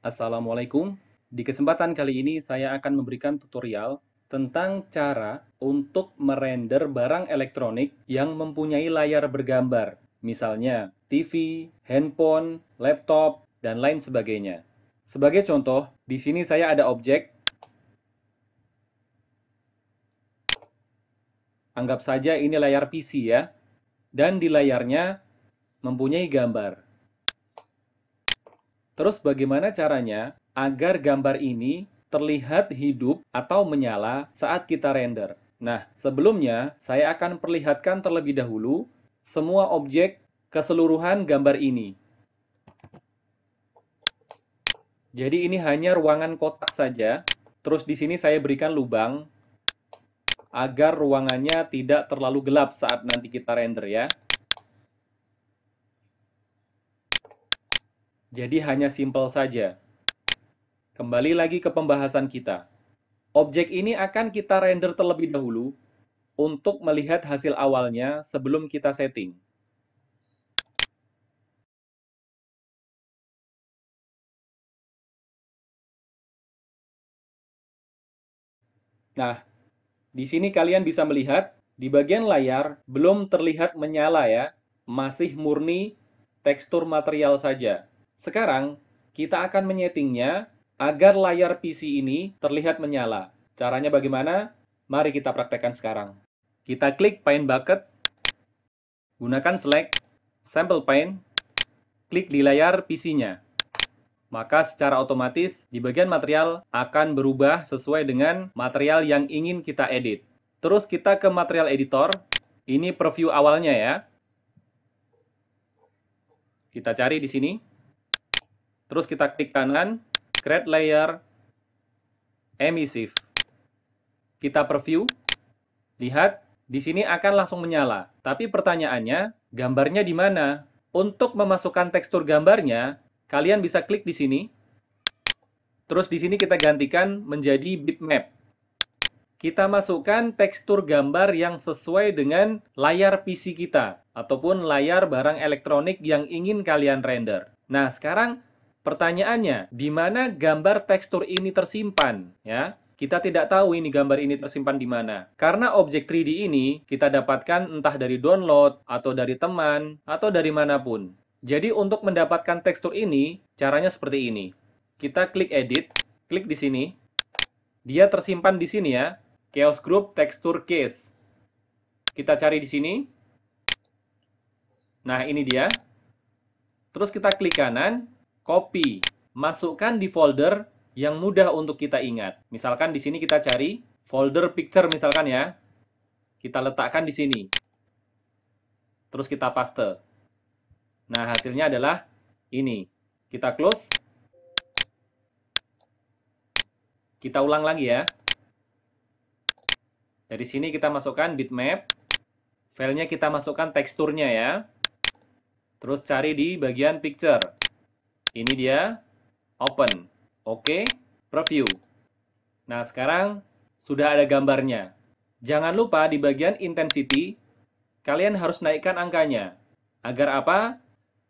Assalamualaikum. Di kesempatan kali ini saya akan memberikan tutorial tentang cara untuk merender barang elektronik yang mempunyai layar bergambar, misalnya TV, handphone, laptop, dan lain sebagainya. Sebagai contoh, di sini saya ada objek. Anggap saja ini layar PC ya. Dan di layarnya mempunyai gambar. Terus bagaimana caranya agar gambar ini terlihat hidup atau menyala saat kita render? Nah, sebelumnya saya akan perlihatkan terlebih dahulu semua objek keseluruhan gambar ini. Jadi ini hanya ruangan kotak saja. Terus di sini saya berikan lubang agar ruangannya tidak terlalu gelap saat nanti kita render ya. Jadi hanya simpel saja. Kembali lagi ke pembahasan kita. Objek ini akan kita render terlebih dahulu untuk melihat hasil awalnya sebelum kita setting. Nah, di sini kalian bisa melihat di bagian layar belum terlihat menyala ya, masih murni tekstur material saja. Sekarang, kita akan menyetingnya agar layar PC ini terlihat menyala. Caranya bagaimana? Mari kita praktekkan sekarang. Kita klik Paint Bucket, gunakan Select, Sample Paint, klik di layar PC-nya. Maka secara otomatis di bagian material akan berubah sesuai dengan material yang ingin kita edit. Terus kita ke material editor, ini preview awalnya ya. Kita cari di sini. Terus kita klik kanan, create layer, emissive. Kita preview, lihat, di sini akan langsung menyala. Tapi pertanyaannya, gambarnya di mana? Untuk memasukkan tekstur gambarnya, kalian bisa klik di sini. Terus di sini kita gantikan menjadi bitmap. Kita masukkan tekstur gambar yang sesuai dengan layar PC kita, ataupun layar barang elektronik yang ingin kalian render. Nah, sekarang Pertanyaannya, di mana gambar tekstur ini tersimpan? Ya, kita tidak tahu ini gambar ini tersimpan di mana. Karena objek 3D ini kita dapatkan entah dari download, atau dari teman, atau dari manapun. Jadi untuk mendapatkan tekstur ini, caranya seperti ini. Kita klik edit, klik di sini. Dia tersimpan di sini ya, chaos group texture case. Kita cari di sini. Nah, ini dia. Terus kita klik kanan, copy. Masukkan di folder yang mudah untuk kita ingat. Misalkan di sini kita cari folder picture misalkan ya. Kita letakkan di sini. Terus kita paste. Nah, hasilnya adalah ini. Kita close. Kita ulang lagi ya. Dari sini kita masukkan bitmap. Filenya kita masukkan teksturnya ya. Terus cari di bagian picture. Ini dia open. Oke, okay. preview. Nah, sekarang sudah ada gambarnya. Jangan lupa di bagian intensity, kalian harus naikkan angkanya. Agar apa?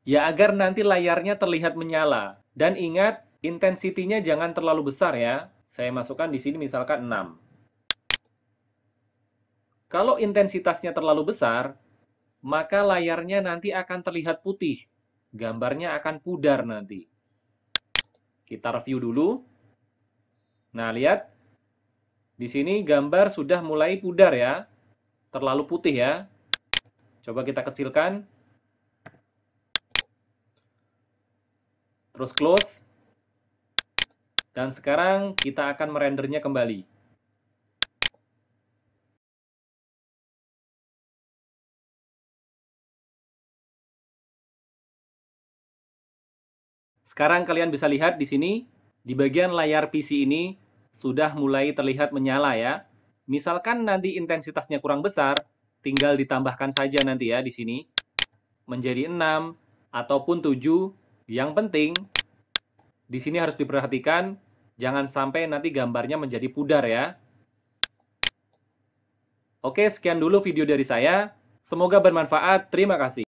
Ya agar nanti layarnya terlihat menyala. Dan ingat, intensitinya jangan terlalu besar ya. Saya masukkan di sini misalkan 6. Kalau intensitasnya terlalu besar, maka layarnya nanti akan terlihat putih gambarnya akan pudar nanti. Kita review dulu. Nah, lihat. Di sini gambar sudah mulai pudar ya. Terlalu putih ya. Coba kita kecilkan. Terus close. Dan sekarang kita akan merendernya kembali. Sekarang kalian bisa lihat di sini, di bagian layar PC ini sudah mulai terlihat menyala ya. Misalkan nanti intensitasnya kurang besar, tinggal ditambahkan saja nanti ya di sini. Menjadi 6 ataupun 7. Yang penting, di sini harus diperhatikan, jangan sampai nanti gambarnya menjadi pudar ya. Oke, sekian dulu video dari saya. Semoga bermanfaat. Terima kasih.